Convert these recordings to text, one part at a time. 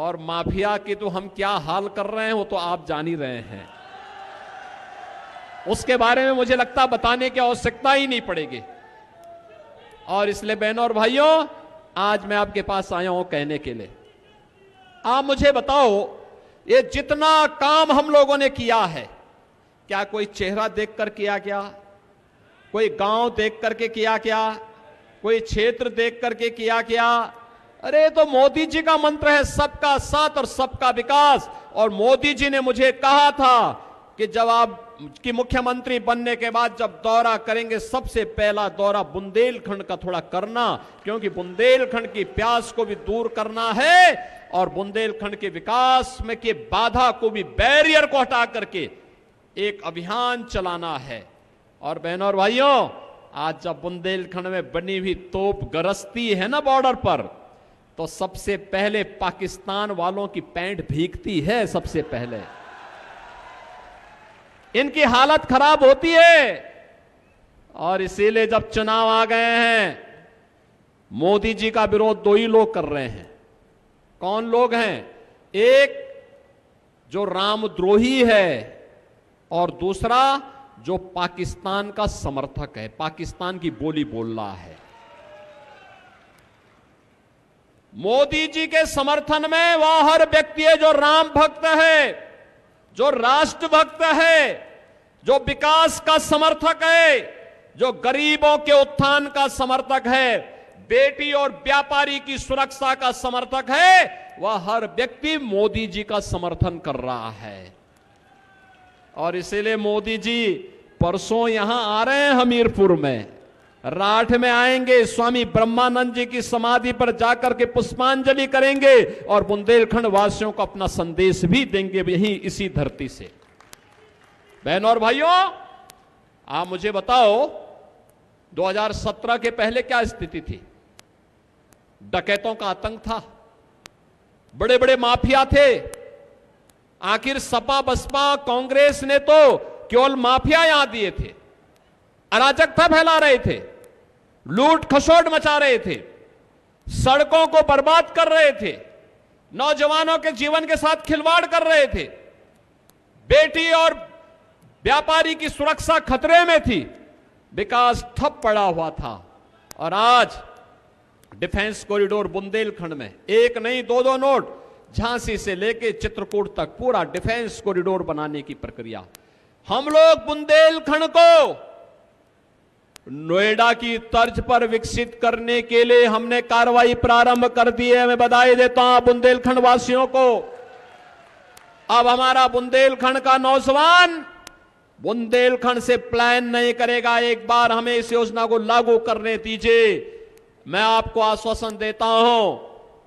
और माफिया की तो हम क्या हाल कर रहे हैं वो तो आप जान ही रहे हैं उसके बारे में मुझे लगता बताने की आवश्यकता ही नहीं पड़ेगी और इसलिए बहनों और भाइयों आज मैं आपके पास आया हूं कहने के लिए आप मुझे बताओ ये जितना काम हम लोगों ने किया है क्या कोई चेहरा देख कर किया क्या कोई गांव देख करके किया क्या कोई क्षेत्र देख करके किया क्या अरे तो मोदी जी का मंत्र है सबका साथ और सबका विकास और मोदी जी ने मुझे कहा था कि जब आप कि मुख्यमंत्री बनने के बाद जब दौरा करेंगे सबसे पहला दौरा बुंदेलखंड का थोड़ा करना क्योंकि बुंदेलखंड की प्यास को भी दूर करना है और बुंदेलखंड के विकास में के बाधा को भी बैरियर को हटा करके एक अभियान चलाना है और बहनों और भाइयों आज जब बुंदेलखंड में बनी हुई तोप गरजती है ना बॉर्डर पर तो सबसे पहले पाकिस्तान वालों की पैंट भीगती है सबसे पहले इनकी हालत खराब होती है और इसीलिए जब चुनाव आ गए हैं मोदी जी का विरोध दो ही लोग कर रहे हैं कौन लोग हैं एक जो रामद्रोही है और दूसरा जो पाकिस्तान का समर्थक है पाकिस्तान की बोली बोल रहा है मोदी जी के समर्थन में वह हर व्यक्ति है जो राम भक्त है जो राष्ट्र भक्त है जो विकास का समर्थक है जो गरीबों के उत्थान का समर्थक है बेटी और व्यापारी की सुरक्षा का समर्थक है वह हर व्यक्ति मोदी जी का समर्थन कर रहा है और इसीलिए मोदी जी परसों यहां आ रहे हैं हमीरपुर में राठ में आएंगे स्वामी ब्रह्मानंद जी की समाधि पर जाकर के पुष्पांजलि करेंगे और बुंदेलखंड वासियों को अपना संदेश भी देंगे यही इसी धरती से बहनों और भाइयों आप मुझे बताओ 2017 के पहले क्या स्थिति थी डकैतों का आतंक था बड़े बड़े माफिया थे आखिर सपा बसपा कांग्रेस ने तो केवल माफिया यहां दिए थे अराजकता फैला रहे थे लूट खसोट मचा रहे थे सड़कों को बर्बाद कर रहे थे नौजवानों के जीवन के साथ खिलवाड़ कर रहे थे बेटी और व्यापारी की सुरक्षा खतरे में थी विकास ठप पड़ा हुआ था और आज डिफेंस कॉरिडोर बुंदेलखंड में एक नहीं दो दो नोट झांसी से लेके चित्रकूट तक पूरा डिफेंस कॉरिडोर बनाने की प्रक्रिया हम लोग बुंदेलखंड को नोएडा की तर्ज पर विकसित करने के लिए हमने कार्रवाई प्रारंभ कर दी है मैं बधाई देता हूं बुंदेलखंड वासियों को अब हमारा बुंदेलखंड का नौजवान बुंदेलखंड से प्लान नहीं करेगा एक बार हमें इस योजना को लागू करने दीजिए मैं आपको आश्वासन देता हूं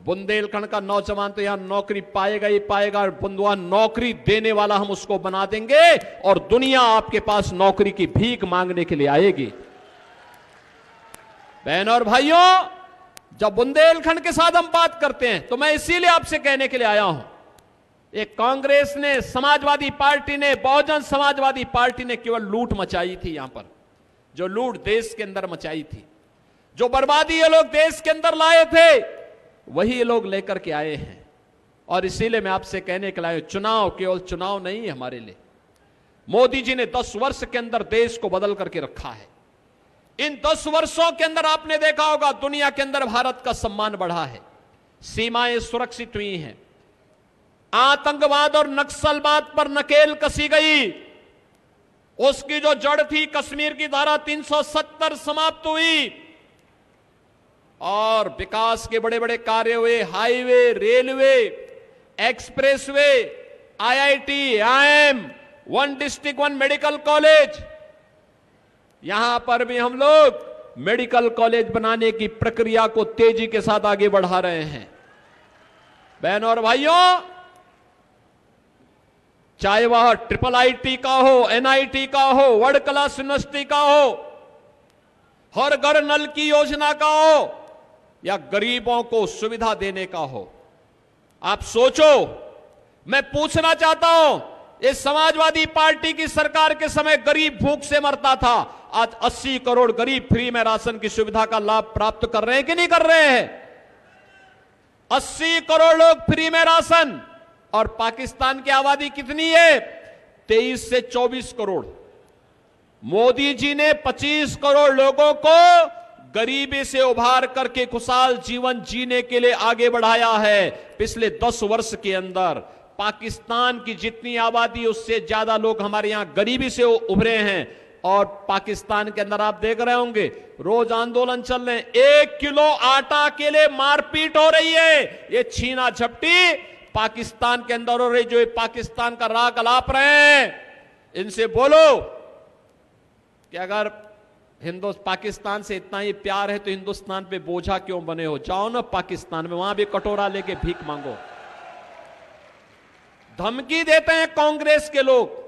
बुंदेलखंड का नौजवान तो यहां नौकरी पाएगा ही पाएगा और बुंदवा नौकरी देने वाला हम उसको बना देंगे और दुनिया आपके पास नौकरी की भीख मांगने के लिए आएगी बहन और भाइयों जब बुंदेलखंड के साथ हम बात करते हैं तो मैं इसीलिए आपसे कहने के लिए आया हूं एक कांग्रेस ने समाजवादी पार्टी ने बहुजन समाजवादी पार्टी ने केवल लूट मचाई थी यहां पर जो लूट देश के अंदर मचाई थी जो बर्बादी ये लोग देश के अंदर लाए थे वही ये लोग लेकर के आए हैं और इसीलिए मैं आपसे कहने के लाए चुनाव केवल चुनाव नहीं है हमारे लिए मोदी जी ने 10 वर्ष के अंदर देश को बदल करके रखा है इन दस वर्षों के अंदर आपने देखा होगा दुनिया के अंदर भारत का सम्मान बढ़ा है सीमाएं सुरक्षित हुई हैं आतंकवाद और नक्सलवाद पर नकेल कसी गई उसकी जो जड़ थी कश्मीर की धारा 370 समाप्त हुई और विकास के बड़े बड़े कार्य हुए highway railway expressway IIT IIM one district one medical college यहां पर भी हम लोग मेडिकल कॉलेज बनाने की प्रक्रिया को तेजी के साथ आगे बढ़ा रहे हैं बहनों और भाइयों चाहे वह ट्रिपल आईटी का हो एनआईटी का हो वर्ल्ड क्लास यूनिवर्सिटी का हो हर घर नल की योजना का हो या गरीबों को सुविधा देने का हो आप सोचो मैं पूछना चाहता हूं ये समाजवादी पार्टी की सरकार के समय गरीब भूख से मरता था आज 80 करोड़ गरीब फ्री में राशन की सुविधा का लाभ प्राप्त कर रहे हैं कि नहीं कर रहे हैं 80 करोड़ लोग फ्री में राशन और पाकिस्तान की आबादी कितनी है 23 से 24 करोड़ मोदी जी ने 25 करोड़ लोगों को गरीबी से उभार करके खुशहाल जीवन जीने के लिए आगे बढ़ाया है पिछले 10 वर्ष के अंदर पाकिस्तान की जितनी आबादी उससे ज्यादा लोग हमारे यहां गरीबी से उभरे हैं और पाकिस्तान के अंदर आप देख रहे होंगे रोज आंदोलन चल रहे एक किलो आटा के लिए मारपीट हो रही है ये छीना झपटी पाकिस्तान के अंदर हो रही जो ये पाकिस्तान का राग अलाप रहे हैं इनसे बोलो कि अगर हिंदो पाकिस्तान से इतना ही प्यार है तो हिंदुस्तान पे बोझा क्यों बने हो जाओ ना पाकिस्तान में वहां भी कटोरा लेके भीख मांगो धमकी देते हैं कांग्रेस के लोग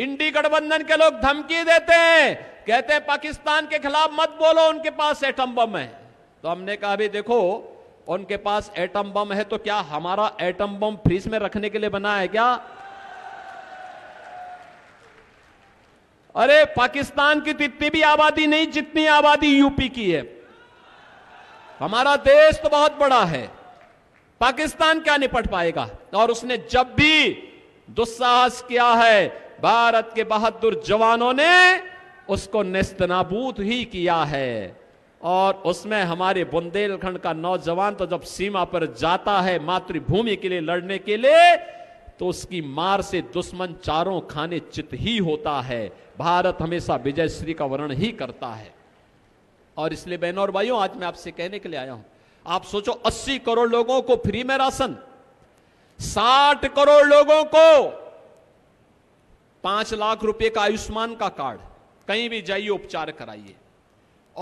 इंडी गठबंधन के लोग धमकी देते हैं कहते हैं पाकिस्तान के खिलाफ मत बोलो उनके पास एटम बम है तो हमने कहा भी देखो उनके पास एटम बम है तो क्या हमारा एटम बम फ्रीज में रखने के लिए बना है क्या अरे पाकिस्तान की तो इतनी भी आबादी नहीं जितनी आबादी यूपी की है हमारा देश तो बहुत बड़ा है पाकिस्तान क्या निपट पाएगा और उसने जब भी दुस्साहस किया है भारत के बहादुर जवानों ने उसको नेस्त ही किया है और उसमें हमारे बुंदेलखंड का नौजवान तो जब सीमा पर जाता है मातृभूमि के लिए लड़ने के लिए तो उसकी मार से दुश्मन चारों खाने चित ही होता है भारत हमेशा विजय श्री का वर्ण ही करता है और इसलिए बहनों और भाइयों आज मैं आपसे कहने के लिए आया हूं आप सोचो 80 करोड़ लोगों को फ्री में राशन 60 करोड़ लोगों को पांच लाख रुपए का आयुष्मान का कार्ड कहीं भी जाइए उपचार कराइए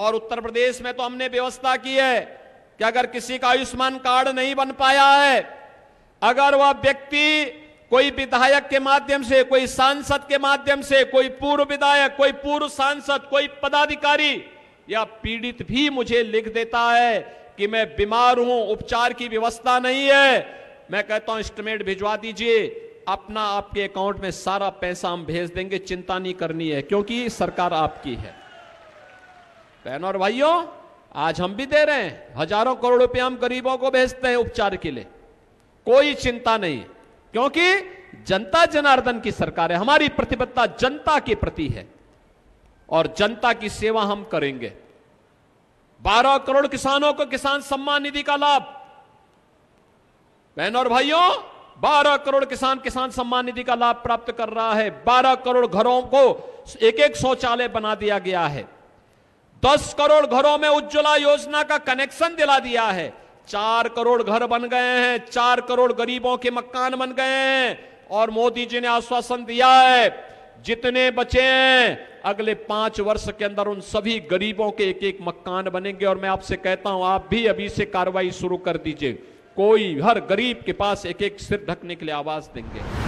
और उत्तर प्रदेश में तो हमने व्यवस्था की है कि अगर किसी का आयुष्मान कार्ड नहीं बन पाया है अगर वह व्यक्ति कोई विधायक के माध्यम से कोई सांसद के माध्यम से कोई पूर्व विधायक कोई पूर्व सांसद कोई पदाधिकारी या पीड़ित भी मुझे लिख देता है कि मैं बीमार हूं उपचार की व्यवस्था नहीं है मैं कहता हूं एस्टिमेट भिजवा दीजिए अपना आपके अकाउंट में सारा पैसा हम भेज देंगे चिंता नहीं करनी है क्योंकि सरकार आपकी है बहनों और भाइयों आज हम भी दे रहे हैं हजारों करोड़ रुपया हम गरीबों को भेजते हैं उपचार के लिए कोई चिंता नहीं क्योंकि जनता जनार्दन की सरकार है हमारी प्रतिबद्धता जनता के प्रति है और जनता की सेवा हम करेंगे बारह करोड़ किसानों को किसान सम्मान निधि का लाभ बहनों और भाइयों 12 करोड़ किसान किसान सम्मान निधि का लाभ प्राप्त कर रहा है 12 करोड़ घरों को एक एक शौचालय बना दिया गया है 10 करोड़ घरों में उज्ज्वला योजना का कनेक्शन दिला दिया है चार करोड़ घर बन गए हैं चार करोड़ गरीबों के मकान बन गए हैं और मोदी जी ने आश्वासन दिया है जितने बचे हैं अगले पांच वर्ष के अंदर उन सभी गरीबों के एक एक मकान बनेंगे और मैं आपसे कहता हूं आप भी अभी से कार्रवाई शुरू कर दीजिए कोई हर गरीब के पास एक एक सिर ढकने के लिए आवाज देंगे